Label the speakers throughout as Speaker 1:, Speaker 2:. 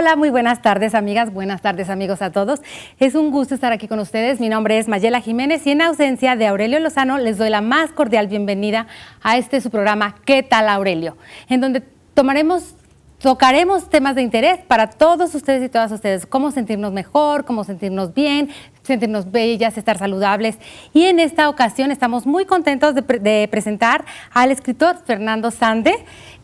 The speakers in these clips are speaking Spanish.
Speaker 1: Hola, muy buenas tardes amigas, buenas tardes amigos a todos. Es un gusto estar aquí con ustedes. Mi nombre es Mayela Jiménez y en ausencia de Aurelio Lozano les doy la más cordial bienvenida a este su programa ¿Qué tal Aurelio? En donde tomaremos tocaremos temas de interés para todos ustedes y todas ustedes, cómo sentirnos mejor, cómo sentirnos bien, sentirnos bellas, estar saludables. Y en esta ocasión estamos muy contentos de, presentar al escritor Fernando Sande,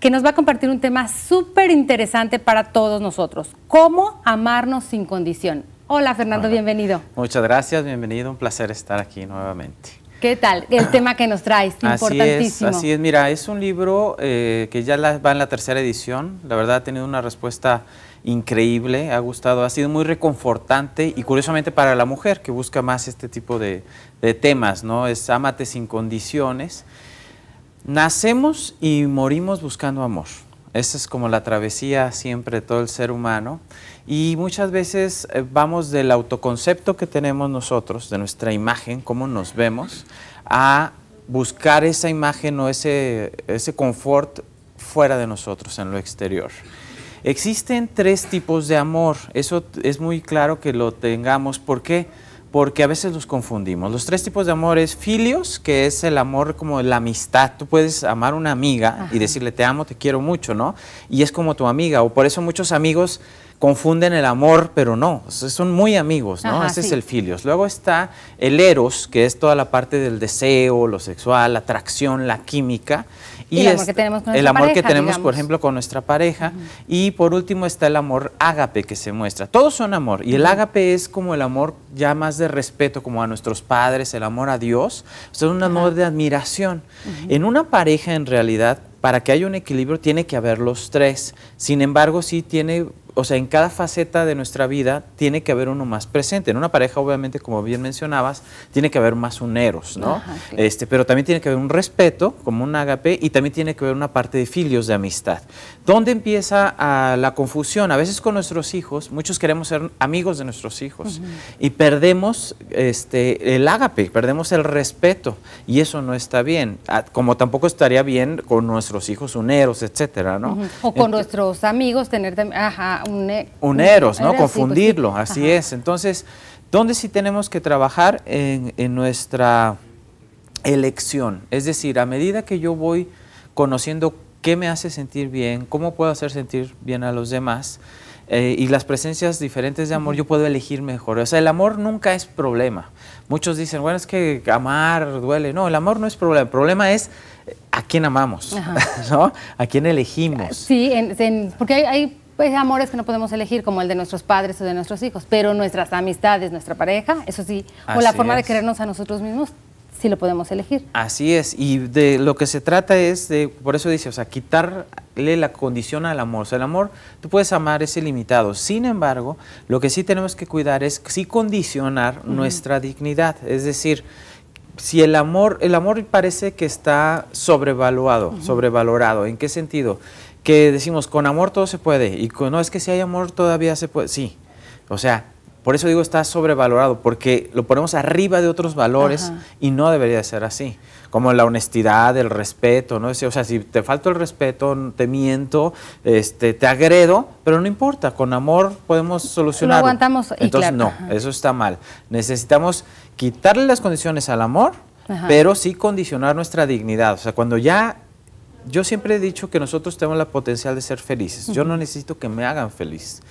Speaker 1: que nos va a compartir un tema súper interesante para todos nosotros, cómo amarnos sin condición. Hola Fernando, bienvenido.
Speaker 2: Muchas gracias, bienvenido, un placer estar aquí nuevamente.
Speaker 1: ¿Qué tal? El tema que nos traes, importantísimo. Así es, así
Speaker 2: es. mira, es un libro eh, que ya va en la tercera edición, la verdad ha tenido una respuesta increíble, ha gustado, ha sido muy reconfortante y curiosamente para la mujer que busca más este tipo de, de temas, ¿no? Es Amate sin condiciones. Nacemos y morimos buscando amor. Esa es como la travesía siempre de todo el ser humano. Y muchas veces eh, vamos del autoconcepto que tenemos nosotros, de nuestra imagen, cómo nos vemos, a buscar esa imagen o ese, confort fuera de nosotros, en lo exterior. Existen tres tipos de amor, eso es muy claro que lo tengamos. ¿Por qué? porque a veces los confundimos. Los tres tipos de amor es filios, que es el amor como la amistad. Tú puedes amar a una amiga y decirle te amo, te quiero mucho, ¿no? Y es como tu amiga, o por eso muchos amigos confunden el amor, pero no, son muy amigos, ¿no? Ese es el filios. Luego está el eros, que es toda la parte del deseo, lo sexual, la atracción, la química. Y, el amor que tenemos, con el amor que tenemos por ejemplo, con nuestra pareja. Y por último está el amor ágape que se muestra. Todos son amor. Y el ágape es como el amor ya más de respeto, como a nuestros padres, el amor a Dios. es un amor de admiración. En una pareja, en realidad, para que haya un equilibrio tiene que haber los tres. Sin embargo, sí tiene, o sea, en cada faceta de nuestra vida tiene que haber uno más presente. En una pareja, obviamente, como bien mencionabas, tiene que haber más uneros, ¿no? este, pero también tiene que haber un respeto, como un agape, y también tiene que haber una parte de filios de amistad. ¿Dónde empieza ah, la confusión? A veces con nuestros hijos, muchos queremos ser amigos de nuestros hijos y perdemos este, el agape, perdemos el respeto, y eso no está bien. Ah, como tampoco estaría bien con nuestros hijos uneros, etcétera, ¿no?
Speaker 1: O con nuestros amigos tener ajá, uneros, ¿no? Pues Confundirlo,
Speaker 2: así es. Entonces, ¿dónde sí tenemos que trabajar en, nuestra elección? Es decir, a medida que yo voy conociendo qué me hace sentir bien, cómo puedo hacer sentir bien a los demás, eh, y las presencias diferentes de amor, yo puedo elegir mejor. O sea, el amor nunca es problema. Muchos dicen, bueno, es que amar duele. No, el amor no es problema. El problema es quién amamos, A quién elegimos.
Speaker 1: Sí, porque hay, pues, amores que no podemos elegir, como el de nuestros padres o de nuestros hijos, pero nuestras amistades, nuestra pareja, eso sí, o la forma de querernos a nosotros mismos, sí lo podemos elegir.
Speaker 2: Así es, y de lo que se trata es de, por eso dice, o sea, quitarle la condición al amor. O sea, el amor, tú puedes amar, es ilimitado. Sin embargo, lo que sí tenemos que cuidar es sí condicionar nuestra dignidad, es decir, si el amor, el amor parece que está sobrevaluado, sobrevalorado, ¿en qué sentido? Que decimos, con amor todo se puede, y no es que si hay amor todavía se puede, sí, o sea, por eso digo está sobrevalorado, porque lo ponemos arriba de otros valores y no debería ser así. Como la honestidad, el respeto, ¿no? O sea, si te falto el respeto, te miento, este, te agredo, pero no importa, con amor podemos solucionar. No aguantamos. Entonces, no, eso está mal. Necesitamos quitarle las condiciones al amor, pero sí condicionar nuestra dignidad. O sea, cuando ya yo siempre he dicho que nosotros tenemos la potencial de ser felices. Yo no necesito que me hagan feliz.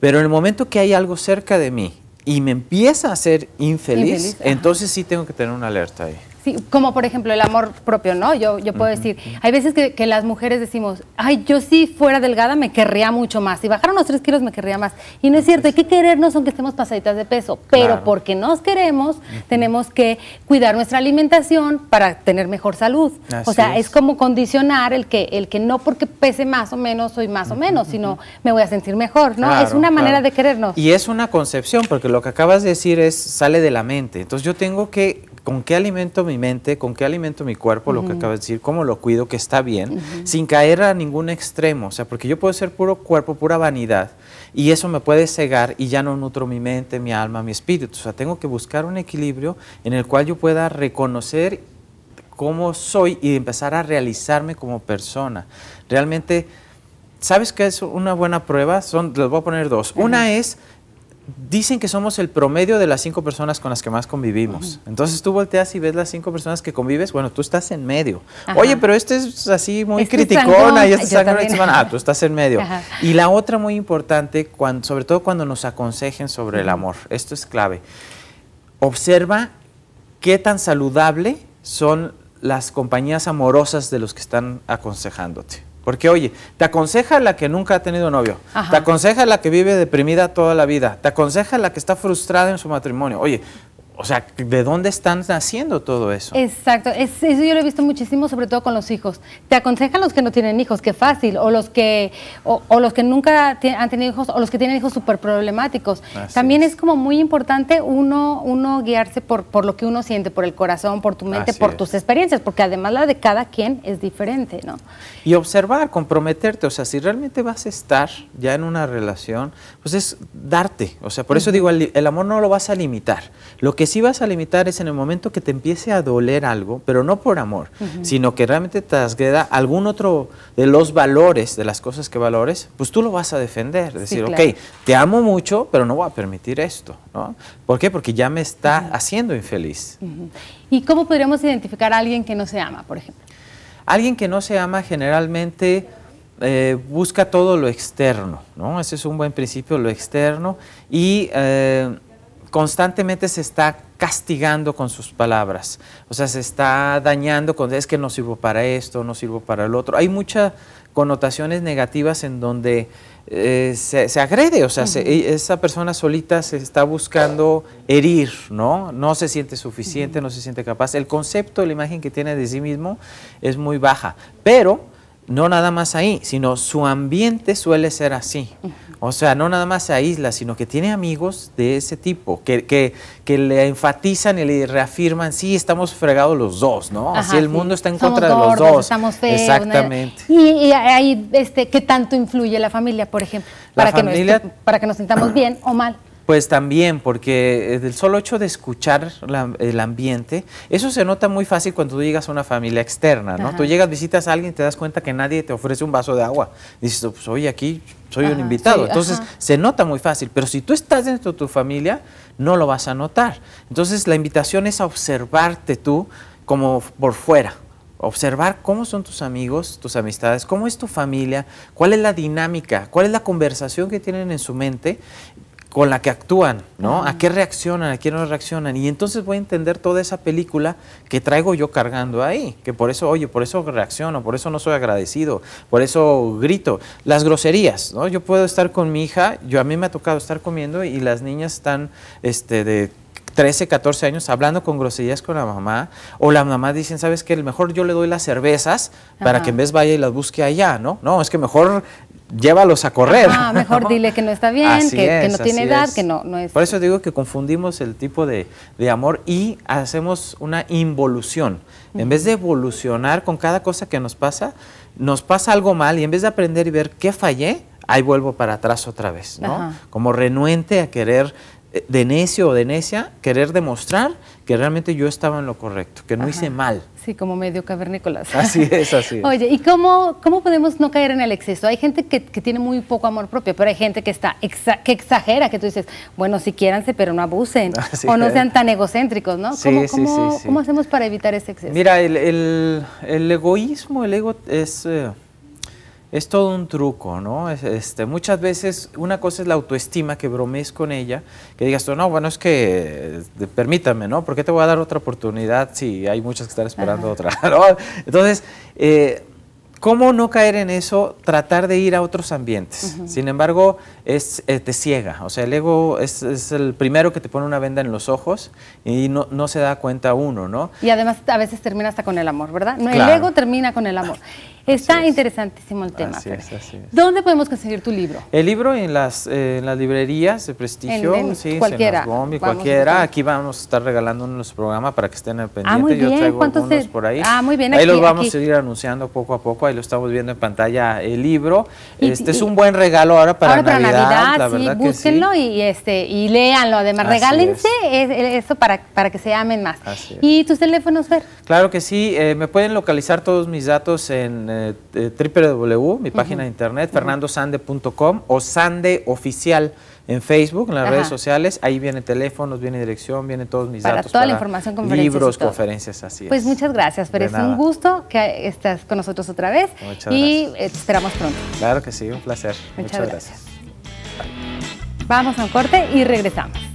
Speaker 2: Pero en el momento que hay algo cerca de mí y me empieza a hacer infeliz, infeliz entonces sí tengo que tener una alerta ahí.
Speaker 1: Sí, como por ejemplo el amor propio, ¿no? Yo, yo puedo decir, hay veces que, las mujeres decimos, ay, yo si fuera delgada me querría mucho más, si bajaron unos tres kilos me querría más. Y no es cierto, hay que querernos aunque estemos pasaditas de peso, pero porque nos queremos, tenemos que cuidar nuestra alimentación para tener mejor salud. o sea, es. como condicionar el que, el que no porque pese más o menos soy más o menos, sino me voy a sentir mejor, ¿no? es una manera de querernos. Y es
Speaker 2: una concepción, porque lo que acabas de decir es, sale de la mente. Entonces yo tengo que con qué alimento mi mente, con qué alimento mi cuerpo, lo que acabo de decir, cómo lo cuido, que está bien, sin caer a ningún extremo. O sea, porque yo puedo ser puro cuerpo, pura vanidad, y eso me puede cegar y ya no nutro mi mente, mi alma, mi espíritu. O sea, tengo que buscar un equilibrio en el cual yo pueda reconocer cómo soy y empezar a realizarme como persona. Realmente, ¿sabes qué es una buena prueba? Son, les voy a poner dos. Una es dicen que somos el promedio de las cinco personas con las que más convivimos. Entonces tú volteas y ves las cinco personas que convives, bueno, tú estás en medio. Oye, pero esto es así muy este criticona y este es Ah, tú estás en medio. Y la otra muy importante, sobre todo cuando nos aconsejen sobre el amor, esto es clave. Observa qué tan saludable son las compañías amorosas de los que están aconsejándote. Porque oye, te aconseja la que nunca ha tenido novio, te aconseja la que vive deprimida toda la vida, te aconseja la que está frustrada en su matrimonio. Oye, o sea, ¿de dónde están haciendo todo eso?
Speaker 1: Exacto, eso yo lo he visto muchísimo, sobre todo con los hijos. Te aconsejan los que no tienen hijos, qué fácil, o los que, o, los que nunca han tenido hijos, o los que tienen hijos súper problemáticos. También es. como muy importante uno, uno guiarse por, por lo que uno siente, por el corazón, por tu mente, por tus experiencias, porque además la de cada quien es diferente, ¿no?
Speaker 2: Y observar, comprometerte, o sea, si realmente vas a estar ya en una relación, pues es darte, o sea, por eso digo, el, el amor no lo vas a limitar. Lo que si vas a limitar es en el momento que te empiece a doler algo, pero no por amor, sino que realmente te agreda algún otro de los valores, de las cosas que valores, pues tú lo vas a defender. Decir, ok, te amo mucho, pero no voy a permitir esto. ¿no? ¿Por qué? Porque ya me está haciendo infeliz.
Speaker 1: ¿Y cómo podríamos identificar a alguien que no se ama, por ejemplo?
Speaker 2: Alguien que no se ama generalmente... Eh, busca todo lo externo, ¿no? Ese es un buen principio, lo externo. Y eh, constantemente se está castigando con sus palabras, o sea, se está dañando con, es que no sirvo para esto, no sirvo para el otro. Hay muchas connotaciones negativas en donde eh, se, agrede, o sea, e, esa persona solita se está buscando herir, ¿no? No se siente suficiente, no se siente capaz. El concepto, la imagen que tiene de sí mismo es muy baja, pero no nada más ahí, sino su ambiente suele ser así. O sea, no nada más se aísla, sino que tiene amigos de ese tipo, que, que, que le enfatizan y le reafirman, sí, estamos fregados los dos, ¿no? Así el mundo está en contra de los dos. Exactamente.
Speaker 1: Y, ahí, este, ¿qué tanto influye la familia, por ejemplo? para, que para que nos sintamos bien o mal.
Speaker 2: Pues también, porque eh, el solo hecho de escuchar el ambiente, eso se nota muy fácil cuando tú llegas a una familia externa, ¿no? Tú llegas, visitas a alguien y te das cuenta que nadie te ofrece un vaso de agua. Dices, pues hoy aquí soy un invitado. Entonces, se nota muy fácil, pero si tú estás dentro de tu familia, no lo vas a notar. Entonces, la invitación es a observarte tú como por fuera, observar cómo son tus amigos, tus amistades, cómo es tu familia, cuál es la dinámica, cuál es la conversación que tienen en su mente con la que actúan, ¿no? ¿A qué reaccionan? ¿A qué no reaccionan? Y entonces voy a entender toda esa película que traigo yo cargando ahí, que por eso, oye, por eso reacciono, por eso no soy agradecido, por eso grito. Las groserías, ¿no? Yo puedo estar con mi hija, yo a mí me ha tocado estar comiendo y las niñas están este, de 13, 14 años hablando con groserías con la mamá, o la mamá dicen, ¿sabes qué? Mejor yo le doy las cervezas para que en vez vaya y las busque allá, ¿no? No, es que mejor llévalos a correr. Ah,
Speaker 1: mejor dile que no está bien, que, no tiene edad, que no, es. Por
Speaker 2: eso digo que confundimos el tipo de, amor y hacemos una involución. En vez de evolucionar con cada cosa que nos pasa, nos pasa algo mal y en vez de aprender y ver qué fallé, ahí vuelvo para atrás otra vez, ¿no? Como renuente a querer de necio o de necia querer demostrar que realmente yo estaba en lo correcto, que no hice mal.
Speaker 1: Sí, como medio cavernícolas. Así es, así es. Oye, ¿y cómo, cómo podemos no caer en el exceso? Hay gente que, que tiene muy poco amor propio, pero hay gente que, está que exagera, que tú dices, bueno, si quiéranse, pero no abusen, o no sean tan egocéntricos, ¿no? Sí, ¿Cómo, sí, cómo, sí, sí cómo hacemos para evitar ese exceso?
Speaker 2: Mira, el, el, egoísmo, el ego es... Eh, es todo un truco, ¿no? Este, muchas veces una cosa es la autoestima, que bromees con ella, que digas tú, no, bueno, es que permítame, ¿no? ¿Por qué te voy a dar otra oportunidad si hay muchas que están esperando otra? Entonces, eh, ¿cómo no caer en eso? Tratar de ir a otros ambientes. Sin embargo, es, eh, te ciega. O sea, el ego es, el primero que te pone una venda en los ojos y no, se da cuenta uno, ¿no?
Speaker 1: Y además a veces termina hasta con el amor, ¿verdad? No, El ego termina con el amor. Está interesantísimo el tema. ¿Dónde podemos conseguir tu libro?
Speaker 2: El libro en las, eh, las librerías de prestigio, cualquiera. Aquí vamos a estar regalando nuestro programas para que estén al ah, pendiente. muy bien. Yo traigo algunos por ahí. Ah, muy bien. Ahí lo los vamos a seguir anunciando poco a poco. Ahí lo estamos viendo en pantalla el libro. este es un buen regalo ahora para, Navidad, La verdad sí,
Speaker 1: y este y léanlo. Además, regálense eso para, que se amen más. ¿Y tus teléfonos,
Speaker 2: Fer? Claro que sí. Eh, me pueden localizar todos mis datos en eh, eh, www, mi página de internet, fernandosande.com o Sande Oficial en Facebook, en las redes sociales. Ahí viene teléfonos, viene dirección, viene todos mis para Toda la información, conferencias Libros, conferencias, así pues es. Pues muchas
Speaker 1: gracias, pero es un gusto que estás con nosotros otra vez. Muchas y eh, esperamos
Speaker 2: pronto. Claro que sí, un placer. Muchas, gracias.
Speaker 1: Vamos al corte y regresamos.